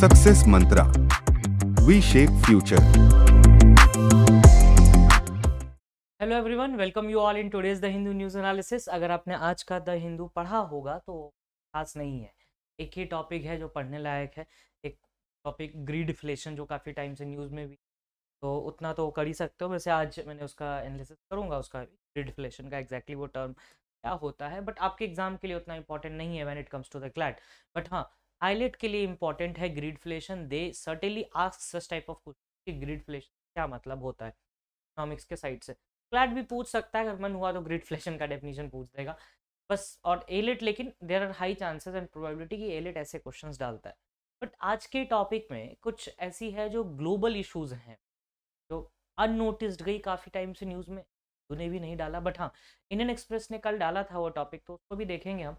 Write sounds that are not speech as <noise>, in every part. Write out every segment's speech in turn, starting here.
success mantra we shape future hello everyone welcome you all in today's the Hindu news analysis अगर आपने आज का the Hindu पढ़ा होगा तो खास नहीं है एक ही टॉपिक है जो पढ़ने लायक है एक टॉपिक ग्रीड फ्लेशन जो काफ़ी टाइम से न्यूज़ में भी तो उतना तो कर ही सकते हो वैसे आज मैंने उसका एनालिसिस करूंगा उसका ग्रीड फ्लेशन का एग्जैक्टली exactly वो टर्म क्या होता है बट आपके एग्जाम के लिए उतना इंपॉर्टेंट नहीं है when it comes to the CLAT but हाँ आईलेट के लिए इंपॉर्टेंट है फ्लेशन they certainly ask such type of question कि फ्लेशन क्या मतलब होता है इकोनॉमिक्स के साइड से क्लैट भी पूछ सकता है अगर मन हुआ तो फ्लेशन का डेफिनेशन पूछ देगा बस और एलेट लेकिन there are high chances and probability कि एलेट ऐसे क्वेश्चंस डालता है बट आज के टॉपिक में कुछ ऐसी है जो ग्लोबल इशूज हैं जो अननोटिस्ड गई काफ़ी टाइम से न्यूज़ में उन्हें भी नहीं डाला बट हाँ इंडियन एक्सप्रेस ने कल डाला था वो टॉपिक तो उसको भी देखेंगे हम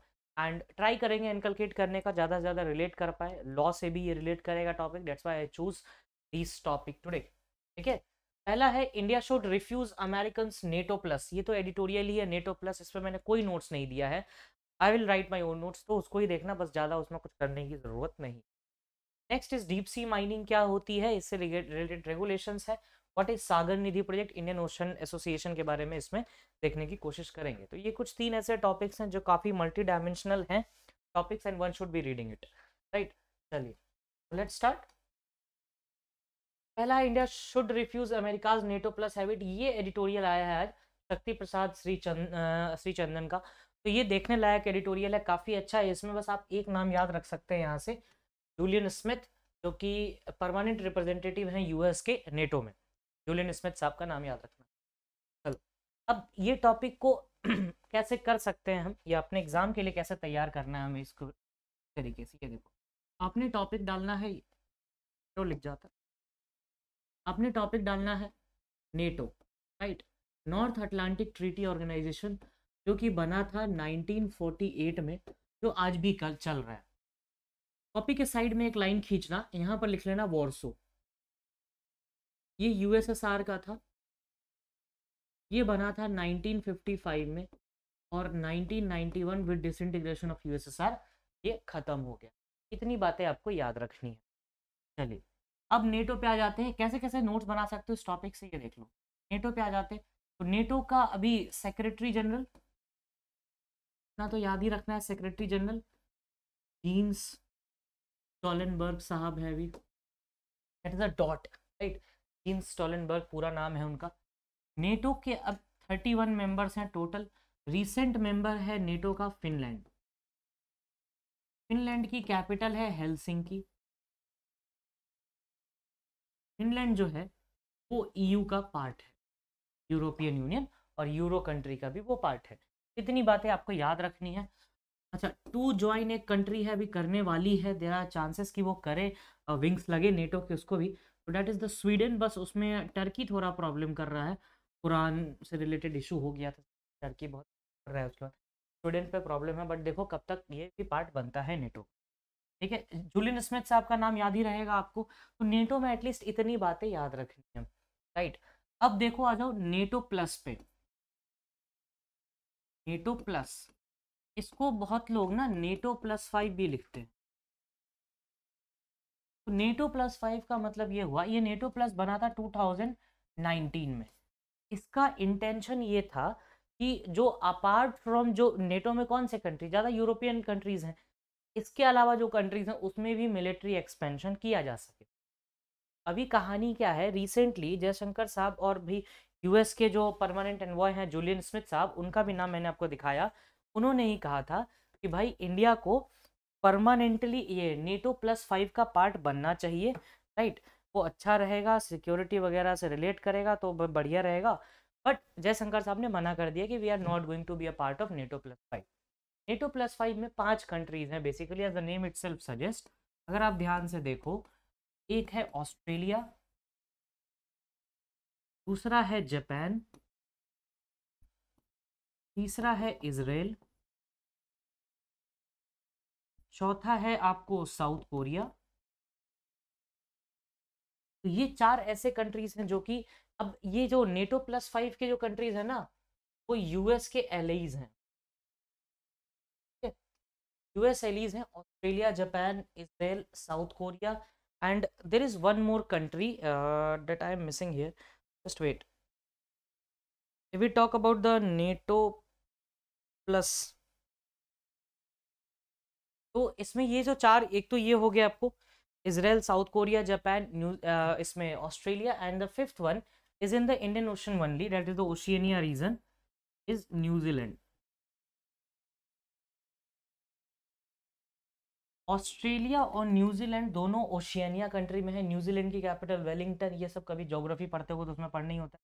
एंड ट्राई करेंगे इनकलकेट करने का ज़्यादा से ज़्यादा रिलेट कर पाए लॉ से भी ये रिलेट करेगा topic that's why I choose this topic today ठीक है पहला है India should refuse American NATO plus ये तो एडिटोरियल ही है नेटो प्लस इस पर मैंने कोई नोट्स नहीं दिया है I will write my own notes तो उसको ही देखना बस ज़्यादा उसमें कुछ करने की ज़रूरत नहीं next is deep sea mining क्या होती है इससे रिलेटेड रेगुलेशंस है what is Sagar Nidhi project Indian Ocean Association के बारे में इसमें देखने की कोशिश करेंगे तो ये कुछ तीन ऐसे टॉपिक्स हैं जो काफ़ी मल्टी डायमेंशनल हैं topics and one should be reading it right चलिए लेट स्टार्ट पहला India should refuse America's NATO plus habit ये एडिटोरियल आया है आज शक्ति प्रसाद श्री चंद श्री चंदन का तो ये देखने लायक एडिटोरियल है काफ़ी अच्छा है इसमें बस आप एक नाम याद रख सकते हैं यहाँ से जूलियन स्मिथ जो कि परमानेंट रिप्रेजेंटेटिव हैं यूएस के नेटो में जूलियन स्मिथ साहब का नाम याद रखना चलो अब ये टॉपिक को <clears throat> कैसे कर सकते हैं हम या अपने एग्ज़ाम के लिए कैसे तैयार करना है हमें इसको तरीके से ये देखो आपने टॉपिक डालना है तो लिख जाता आपने टॉपिक डालना है NATO right North Atlantic Treaty Organization जो कि बना था 1948 में जो आज भी कल चल रहा है कॉपी के साइड में एक लाइन खींचना यहाँ पर लिख लेना वॉरसो ये यूएसएसआर का था ये बना था 1955 में और 1991 विद डिसइंटीग्रेशन ऑफ यूएसएसआर ये खत्म हो गया इतनी बातें आपको याद रखनी है चलिए अब नेटो पे आ जाते हैं कैसे कैसे नोट्स बना सकते हो इस टॉपिक से ये देख लो नेटो पे आ जाते हैं तो नेटो का अभी सेक्रेटरी जनरल ना तो याद ही रखना है सेक्रेटरी जनरल जीन्स टॉलनबर्ग साहब है डॉट राइट जीन स्टॉलनबर्ग पूरा नाम है उनका नेटो के अब 31 मेंबर्स हैं टोटल रीसेंट मेंबर है नेटो का फिनलैंड फिनलैंड की कैपिटल है की फिनलैंड जो है वो ईयू e का पार्ट है यूरोपियन यूनियन और यूरो कंट्री का भी वो पार्ट है इतनी बातें आपको याद रखनी है अच्छा टू ज्वाइन एक कंट्री है अभी करने वाली है देर आर चांसेस कि वो करे विंग्स लगे नेटो के उसको भी that that is the Sweden बस उसमें टर्की थोड़ा प्रॉब्लम कर रहा है कुरान से रिलेटेड इशू हो गया था टर्की बहुत कर रहा है उसके बाद स्वीडन पे प्रॉब्लम है बट देखो कब तक ये भी पार्ट बनता है नेटो ठीक है जूलियन स्मिथ साहब का नाम याद ही रहेगा आपको तो नेटो में एटलीस्ट इतनी बातें याद रखनी है राइट अब देखो आ जाओ नेटो प्लस पे नेटो प्लस इसको बहुत लोग ना नेटो प्लस फाइव भी लिखते हैं नेटो प्लस फाइव का मतलब ये हुआ ये नेटो प्लस बना था 2019 में इसका इंटेंशन ये था कि जो अपार्ट फ्रॉम जो नेटो में कौन से कंट्री ज़्यादा यूरोपियन कंट्रीज़ हैं इसके अलावा जो कंट्रीज़ हैं उसमें भी मिलिट्री एक्सपेंशन किया जा सके अभी कहानी क्या है रिसेंटली जयशंकर साहब और भी यूएस के जो परमानेंट एनवॉय हैं जूलियन स्मिथ साहब उनका भी नाम मैंने आपको दिखाया उन्होंने ही कहा था कि भाई इंडिया को परमानेंटली ये नेटो प्लस फाइव का पार्ट बनना चाहिए राइट वो अच्छा रहेगा सिक्योरिटी वगैरह से रिलेट करेगा तो बढ़िया रहेगा बट जयशंकर साहब ने मना कर दिया कि we are not going to be a part of NATO plus five NATO plus five में पांच कंट्रीज हैं basically as the name it suggest अगर आप ध्यान से देखो एक है ऑस्ट्रेलिया दूसरा है जापान तीसरा है इसराइल चौथा है आपको साउथ कोरिया तो ये चार ऐसे कंट्रीज हैं जो कि अब ये जो नेटो प्लस फाइव के जो कंट्रीज है ना वो यूएस के एलईज हैं यूएस एलईज हैं Australia Japan Israel South Korea and there is one more country that I am missing here just wait if if talk about the NATO plus तो इसमें ये जो चार एक तो ये हो गया आपको Israel South Korea Japan new इसमें Australia and the fifth one is in the Indian Ocean only that is the Oceania region is New Zealand Australia और न्यूजीलैंड दोनों ओशियनिया कंट्री में है न्यूजीलैंड की कैपिटल वेलिंगटन ये सब कभी जोग्राफी पढ़ते हो तो उसमें पढ़ नहीं होता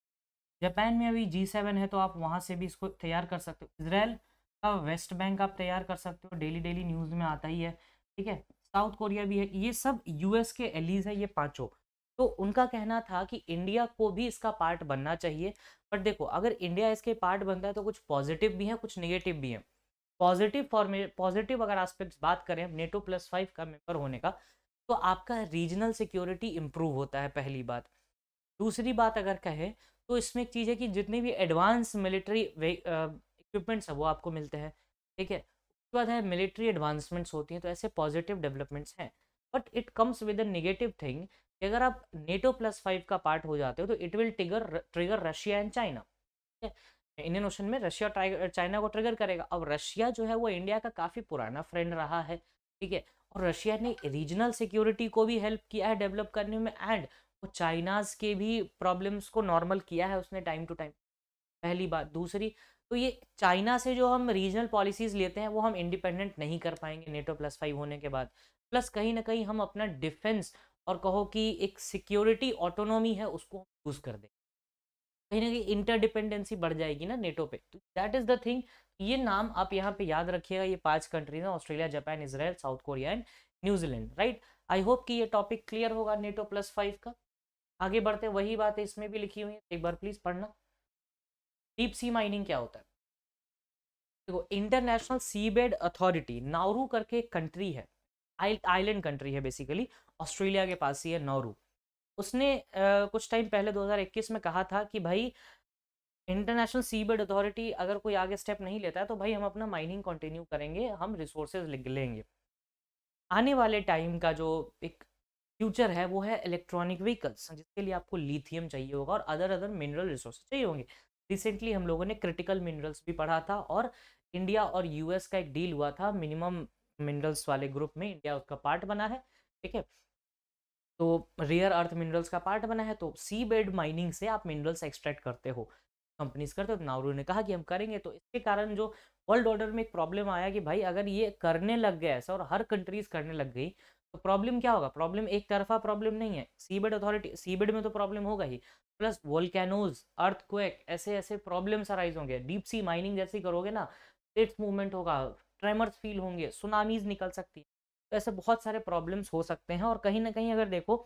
जापान में अभी जी सेवन है तो आप वहाँ से भी इसको तैयार कर सकते हो इसराइल का वेस्ट बैंक आप तैयार कर सकते हो डेली डेली न्यूज़ में आता ही है ठीक है साउथ कोरिया भी है ये सब यूएस के एलिज है ये पाँचों तो उनका कहना था कि इंडिया को भी इसका पार्ट बनना चाहिए बट देखो अगर इंडिया इसके पार्ट बनता है तो कुछ पॉजिटिव भी है कुछ निगेटिव भी है पॉजिटिव फॉर्मे पॉजिटिव अगर आस्पेक्ट बात करें हम नेटो प्लस फाइव का मेंबर होने का तो आपका रीजनल सिक्योरिटी इम्प्रूव होता है पहली बात दूसरी बात अगर कहें तो इसमें एक चीज़ है कि जितनी भी एडवांस मिलिट्री इक्विपमेंट्स है वो आपको मिलते हैं ठीक है उसके बाद है मिलिट्री एडवांसमेंट्स होती हैं तो ऐसे पॉजिटिव डेवलपमेंट्स हैं but it comes with a thing कि अगर आप नेटो प्लस फाइव का पार्ट हो जाते हो तो it will tigger trigger Russia and China Indian Ocean में रशिया चाइना को ट्रिगर करेगा अब रशिया जो है वो इंडिया का काफ़ी पुराना फ्रेंड रहा है ठीक है और रशिया ने रीजनल सिक्योरिटी को भी हेल्प किया है डेवलप करने में एंड वो चाइनाज के भी प्रॉब्लम्स को नॉर्मल किया है उसने टाइम टू टाइम पहली बात दूसरी तो ये चाइना से जो हम रीजनल पॉलिसीज लेते हैं वो हम इंडिपेंडेंट नहीं कर पाएंगे नेटो प्लस फाइव होने के बाद प्लस कहीं ना कहीं हम अपना डिफेंस और कहो कि एक सिक्योरिटी ऑटोनॉमी है उसको हम यूज़ कर देंगे कहीं ना कहीं इंटरडिपेंडेंसी बढ़ जाएगी ना नेटो पे तो दैट इज़ द थिंग ये नाम आप यहाँ पे याद रखिएगा ये पांच कंट्रीज हैं Australia Japan Israel South Korea and New Zealand right I hope कि ये टॉपिक क्लियर होगा नेटो प्लस फाइव का आगे बढ़ते वही बात है इसमें भी लिखी हुई है एक बार प्लीज़ पढ़ना डीप सी माइनिंग क्या होता है देखो international sea bed authority Nauru करके कंट्री है आइलैंड कंट्री है बेसिकली ऑस्ट्रेलिया के पास ही है नाउरू उसने आ, कुछ टाइम पहले 2021 में कहा था कि भाई इंटरनेशनल सी बेड अथॉरिटी अगर कोई आगे स्टेप नहीं लेता है तो भाई हम अपना माइनिंग कंटिन्यू करेंगे हम रिसोर्सेज लेंगे आने वाले टाइम का जो एक फ्यूचर है वो है इलेक्ट्रॉनिक व्हीकल्स जिसके लिए आपको लिथियम चाहिए होगा और अदर अदर मिनरल रिसोर्स चाहिए होंगे रिसेंटली हम लोगों ने क्रिटिकल मिनरल्स भी पढ़ा था और इंडिया और यूएस का एक डील हुआ था मिनिमम मिनरल्स वाले ग्रुप में इंडिया उसका पार्ट बना है ठीक है तो रेयर अर्थ मिनरल्स का पार्ट बना है तो सी बेड माइनिंग से आप मिनरल्स एक्सट्रैक्ट करते हो कंपनीज करते हो तो नावरू ने कहा कि हम करेंगे तो इसके कारण जो वर्ल्ड ऑर्डर में एक प्रॉब्लम आया कि भाई अगर ये करने लग गया ऐसा और हर कंट्रीज करने लग गई तो प्रॉब्लम क्या होगा प्रॉब्लम एक तरफा प्रॉब्लम नहीं है सीबेड अथॉरिटी सीबेड में तो प्रॉब्लम होगा ही प्लस वोल्केनोज अर्थक्वेक ऐसे ऐसे प्रॉब्लम्स अराइज होंगे डीप सी माइनिंग जैसे करोगे ना प्लेट्स मूवमेंट होगा ट्रेमर्स फील होंगे सुनामीज निकल सकती है तो ऐसे बहुत सारे प्रॉब्लम्स हो सकते हैं और कहीं ना कहीं अगर देखो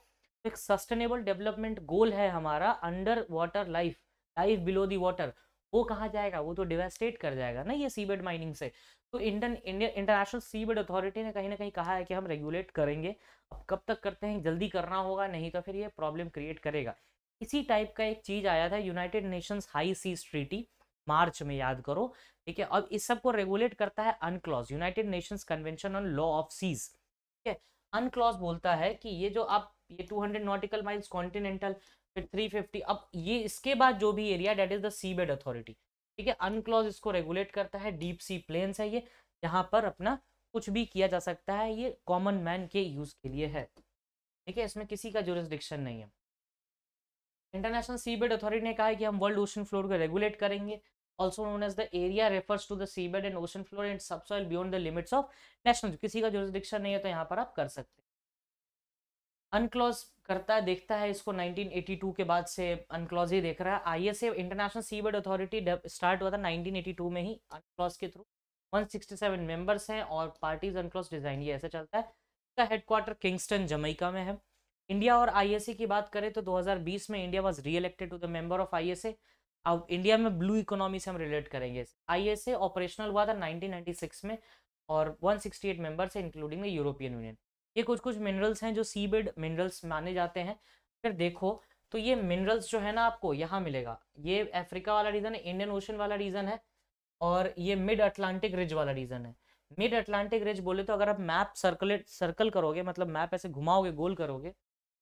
तो एक सस्टेनेबल डेवलपमेंट गोल है हमारा underwater life life below the water वो कहाँ जाएगा वो तो डिवेस्टेट कर जाएगा ना ये सीबेड माइनिंग से तो Indian Indian international sea bed authority ने कहीं ना कहीं कहा है कि हम रेगुलेट करेंगे अब कब तक करते हैं जल्दी करना होगा नहीं तो फिर ये प्रॉब्लम क्रिएट करेगा इसी टाइप का एक चीज़ आया था United Nations high seas treaty मार्च में याद करो ठीक है अब इस सब को रेगुलेट करता है UNCLOS United Nations Convention on Law of Seas ठीक है अनक्लॉज बोलता है कि ये जो आप ये टू नॉटिकल माइल्स कॉन्टिनेंटल फिर थ्री अब ये इसके बाद जो भी area that is the sea bed authority ठीक है अनक्लॉज इसको रेगुलेट करता है डीप सी प्लेन्स है ये यहाँ पर अपना कुछ भी किया जा सकता है ये कॉमन मैन के यूज के लिए है ठीक है इसमें किसी का जोरिस्डिक्शन नहीं है इंटरनेशनल सी बेड अथॉरिटी ने कहा है कि हम वर्ल्ड ओशन फ्लोर को रेगुलेट करेंगे also known as the area refers to the sea bed and ocean floor and subsoil beyond the limits of national किसी का जोरिस्डिक्शन नहीं है तो यहाँ पर आप कर सकते हैं अनक्लॉज करता है देखता है इसको 1982 के बाद से अनक्लॉज ही देख रहा है I S A international sea bed authority start हुआ था 1982 में ही अनक्लॉज के थ्रू 167 मेंबर्स हैं और पार्टीज अनक्लॉज डिजाइन ये ऐसे चलता है इसका हेडक्वार्टर किंगस्टन जमैका में है इंडिया और ए की बात करें तो बीस में India was reelected to the member of ISA अब इंडिया में ब्लू इकोनॉमी से हम रिलेट करेंगे ए ऑपरेशनल हुआ था सिक्स में और 168 मेंबर्स है इंक्लूडिंग द यूरोपियन यूनियन ये कुछ कुछ मिनरल्स हैं जो सीबेड मिनरल्स माने जाते हैं फिर देखो तो ये मिनरल्स जो है ना आपको यहाँ मिलेगा ये अफ्रीका वाला रीजन है इंडियन ओशन वाला रीजन है और ये मिड अटलांटिक रिज वाला रीजन है मिड अटलांटिक रिज बोले तो अगर आप मैप सर्कुलेट सर्कल करोगे मतलब मैप ऐसे घुमाओगे गोल करोगे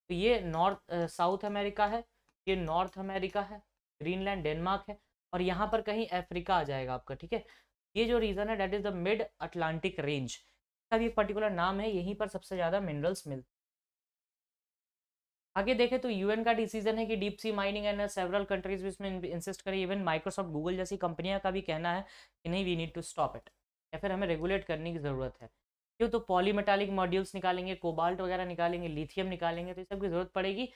तो ये नॉर्थ साउथ अमेरिका है ये नॉर्थ अमेरिका है ग्रीनलैंड डेनमार्क है और यहाँ पर कहीं अफ्रीका आ जाएगा आपका ठीक है ये जो रीजन है that is the mid Atlantic range का भी एक पर्टिकुलर नाम है यहीं पर सबसे ज़्यादा मिनरल्स मिलते आगे देखें तो यूएन का डिसीजन है कि deep sea mining and several countries भी इसमें इंसिस्ट करें इवन माइक्रोसॉफ्ट गूगल जैसी कंपनियां का भी कहना है कि नहीं we need to stop it या फिर हमें रेगुलेट करने की ज़रूरत है क्यों तो पॉलीमेटालिक मॉड्यूल्स निकालेंगे कोबाल्ट वगैरह निकालेंगे लिथियम निकालेंगे तो ये सब की ज़रूरत पड़ेगी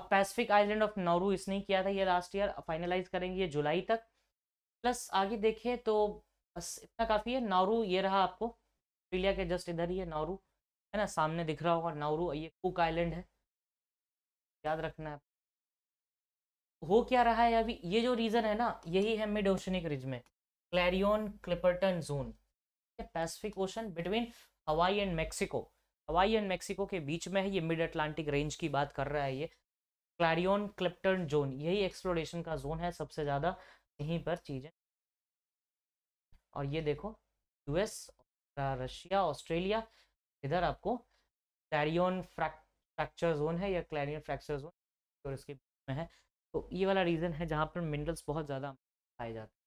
अब पैसिफिक आइलैंड ऑफ नौरू इसने किया था ये लास्ट ईयर फाइनलाइज करेंगे ये जुलाई तक प्लस आगे देखें तो बस इतना काफ़ी है नौरू ये रहा आपको ऑस्ट्रेलिया के जस्ट इधर ही है नाउरू है ना सामने दिख रहा होगा नाउरू ये कुक आइलैंड है याद रखना है हो क्या रहा है अभी ये जो रीजन है ना यही है मिड ओशनिक रिज में Clarion Clipperton zone Pacific Ocean between Hawaii and Mexico Hawaii and Mexico के बीच में है ये मिड अटलांटिक रेंज की बात कर रहा है ये क्लैरियन क्लिप्टन जोन यही एक्सप्लोरेशन का जोन है सबसे ज़्यादा यहीं पर चीज़ें और ये देखो यूएस दूसरा रशिया ऑस्ट्रेलिया इधर आपको क्लैरियन फ्रैक्चर जोन है या क्लैरियन फ्रैक्चर जोन और इसके बीच में है तो ये वाला रीजन है जहाँ पर मिनरल्स बहुत ज़्यादा पाए जाते हैं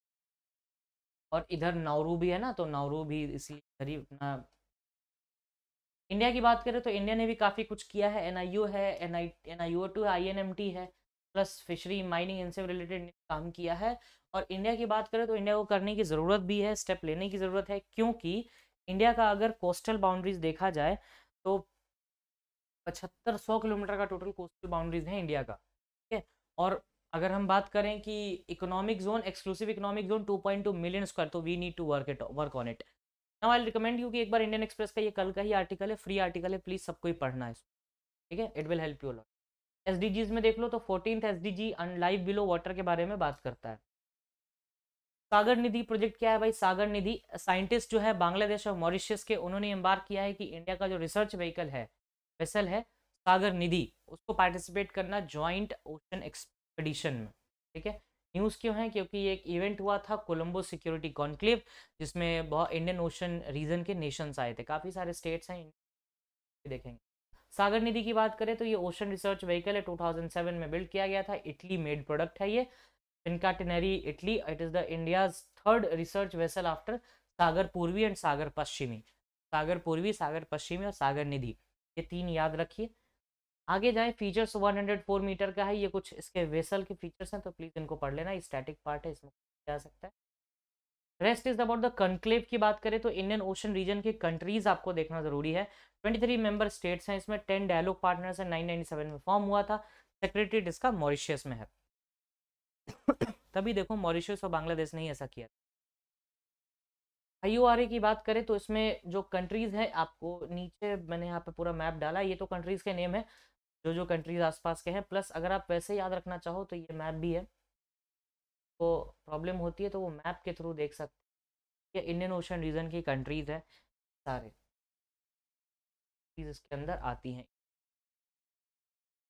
और इधर नाउरू भी है ना तो नाउरू भी इसी करीब अपना इंडिया की बात करें तो इंडिया ने भी काफ़ी कुछ किया है एन है N I N I U two I N M T है प्लस फिशरी माइनिंग इनसे रिलेटेड काम किया है और इंडिया की बात करें तो इंडिया को करने की ज़रूरत भी है स्टेप लेने की ज़रूरत है क्योंकि इंडिया का अगर कोस्टल बाउंड्रीज देखा जाए तो पचहत्तर सौ किलोमीटर का टोटल कोस्टल बाउंड्रीज है इंडिया का ठीक है और अगर हम बात करें कि economic zone exclusive economic zone 2.2 million square तो we need to work it work on it now I recommend you कि एक बार इंडियन एक्सप्रेस का ये कल का ही आर्टिकल है फ्री आर्टिकल है प्लीज़ सबको ही पढ़ना है ठीक है it will help you lot एस में देख लो तो fourteen S D G life below water के बारे में बात करता है सागर निधि प्रोजेक्ट क्या है भाई सागर निधि साइंटिस्ट जो है बांग्लादेश और मॉरिशियस के उन्होंने एम्बार किया है कि इंडिया का जो रिसर्च व्हीकल है वेसल है सागर निधि उसको पार्टिसिपेट करना ज्वाइंट ओशन एक्सपेडिशन में ठीक है न्यूज़ क्यों है क्योंकि ये एक इवेंट हुआ था कोलंबो सिक्योरिटी कॉन्क्लेव जिसमें बहुत इंडियन ओशन रीजन के नेशंस आए थे काफ़ी सारे स्टेट्स हैं देखेंगे सागर निधि की बात करें तो ये ओशन रिसर्च व्हीकल है 2007 में बिल्ड किया गया था इटली मेड प्रोडक्ट है ये Fincantieri, Italy it is the India's third research vessel after Sagar Purvi and सागर पश्चिमी सागर पूर्वी सागर पश्चिमी और सागर निधि ये तीन याद रखिए आगे जाए फीचर्स 104 मीटर का है ये कुछ इसके वेसल के फीचर्स हैं तो प्लीज इनको पढ़ लेना स्टैटिक पार्ट है इसमें जा सकता है rest is about the conclave की बात करें तो इंडियन ओशन रीजन के कंट्रीज आपको देखना जरूरी है 23 मेंबर स्टेट्स हैं इसमें 10 डायलॉग पार्टनर्स हैं 997 में फॉर्म हुआ था सेक्रेटरी इसका मॉरिशियस में है तभी देखो मॉरिशस और बांग्लादेश ने ही ऐसा किया आई की बात करें तो इसमें जो कंट्रीज है आपको नीचे मैंने यहाँ पे पूरा मैप डाला ये तो कंट्रीज के नेम है जो जो कंट्रीज आसपास के हैं प्लस अगर आप वैसे याद रखना चाहो तो ये मैप भी है तो प्रॉब्लम होती है तो वो मैप के थ्रू देख सकते हैं ये इंडियन ओशन रीजन की कंट्रीज है सारे इसके अंदर आती हैं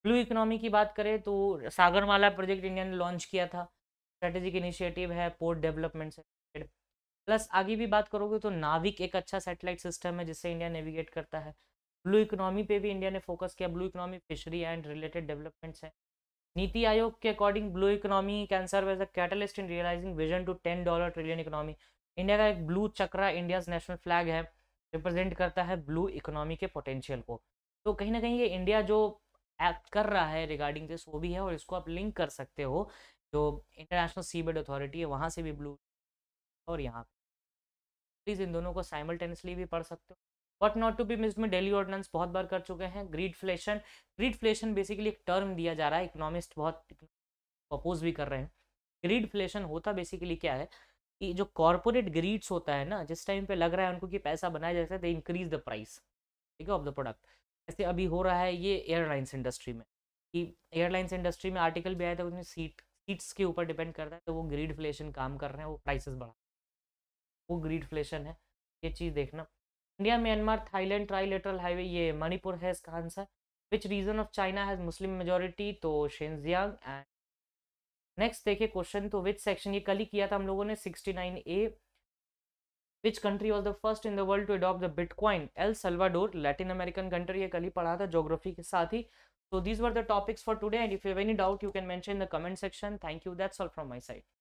ब्लू इकोनॉमी की बात करें तो सागरमाला प्रोजेक्ट इंडिया ने लॉन्च किया था स्ट्रेटेजिक इनिशिएटिव है पोर्ट डेवलपमेंट से प्लस आगे भी बात करोगे तो नाविक एक अच्छा सैटेलाइट सिस्टम है जिससे इंडिया नेविगेट करता है ब्लू इकोनॉमी पे भी इंडिया ने फोकस किया blue economy fishery and related developments है नीति आयोग के according blue economy can serve as a catalyst in realising vision to ten dollar trillion economy India का एक blue chakra India national flag है रिप्रेजेंट करता है ब्लू इकोनॉमी के पोटेंशियल को तो कहीं ना कहीं ये इंडिया जो एक्ट कर रहा है रिगार्डिंग दिस वो भी है और इसको आप लिंक कर सकते हो जो इंटरनेशनल सी बेड अथॉरिटी है वहाँ से भी ब्लू और यहाँ पे प्लीज़ इन दोनों को साइमल्टेनियसली भी पढ़ सकते हो what not to be miss में डेली ऑर्डिनेंस बहुत बार कर चुके हैं greedflation greedflation basically एक टर्म दिया जा रहा है इकोनॉमिस्ट बहुत अपोज भी कर रहे हैं ग्रीड फ्लेशन होता बेसिकली क्या है कि जो कॉरपोरेट ग्रीड्स होता है ना जिस टाइम पे लग रहा है उनको कि पैसा बनाया जा सकता है इंक्रीज द प्राइस ठीक है ऑफ द प्रोडक्ट ऐसे अभी हो रहा है ये एयरलाइंस इंडस्ट्री में कि एयरलाइंस इंडस्ट्री में आर्टिकल भी आया था उसमें सीट सीट्स के ऊपर डिपेंड करता है तो वो ग्रीड फ्लेशन काम कर रहे हैं वो प्राइसेस बढ़ा वो ग्रीड फ्लेशन है ये चीज़ देखना India Myanmar Thailand trilateral highway ये मणिपुर है इसका answer which region of China has Muslim majority तो शेंजियांग एंड नेक्स्ट देखिए क्वेश्चन तो विच सेक्शन ये कल ही किया था हम लोगों ने sixty nine a which country was the first in the world to adopt the bitcoin el salvador latin american country ye kal hi padha geography so these were the topics for today and if you have any doubt you can mention in the comment section thank you that's all from my side